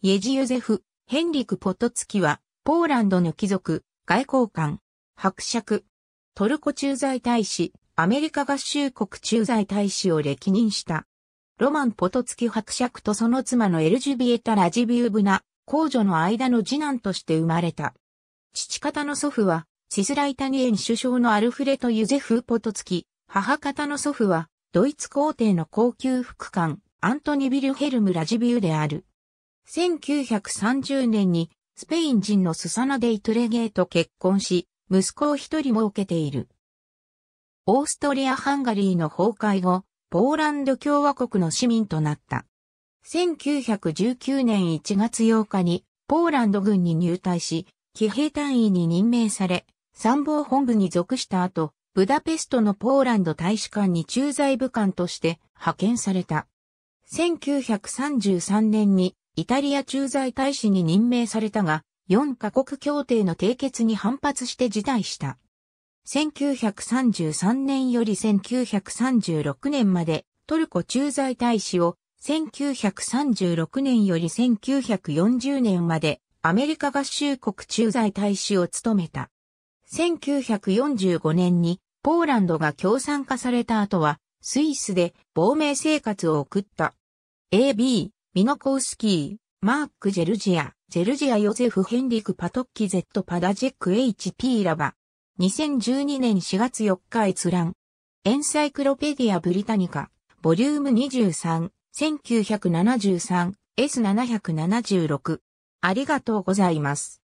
イェジユゼフ、ヘンリク・ポトツキは、ポーランドの貴族、外交官、伯爵、トルコ駐在大使、アメリカ合衆国駐在大使を歴任した。ロマン・ポトツキ伯爵とその妻のエルジュビエタ・ラジビウブナ、公女の間の次男として生まれた。父方の祖父は、シスライタニエン首相のアルフレト・ユゼフ・ポトツキ、母方の祖父は、ドイツ皇帝の高級副官、アントニ・ビルヘルム・ラジビウである。1930年にスペイン人のスサナ・デイ・トレゲーと結婚し、息子を一人設けている。オーストリア・ハンガリーの崩壊後、ポーランド共和国の市民となった。1919年1月8日にポーランド軍に入隊し、騎兵隊員に任命され、参謀本部に属した後、ブダペストのポーランド大使館に駐在武官として派遣された。1933年にイタリア駐在大使に任命されたが、4カ国協定の締結に反発して辞退した。1933年より1936年までトルコ駐在大使を、1936年より1940年までアメリカ合衆国駐在大使を務めた。1945年にポーランドが共産化された後はスイスで亡命生活を送った。AB ミノコウスキー、マーク・ジェルジア、ジェルジア・ヨゼフ・ヘンリク・パトッキ・ゼット・パダジェック・ HP ラバ。2012年4月4日閲覧。エンサイクロペディア・ブリタニカ、ボリューム23、1973、S776。ありがとうございます。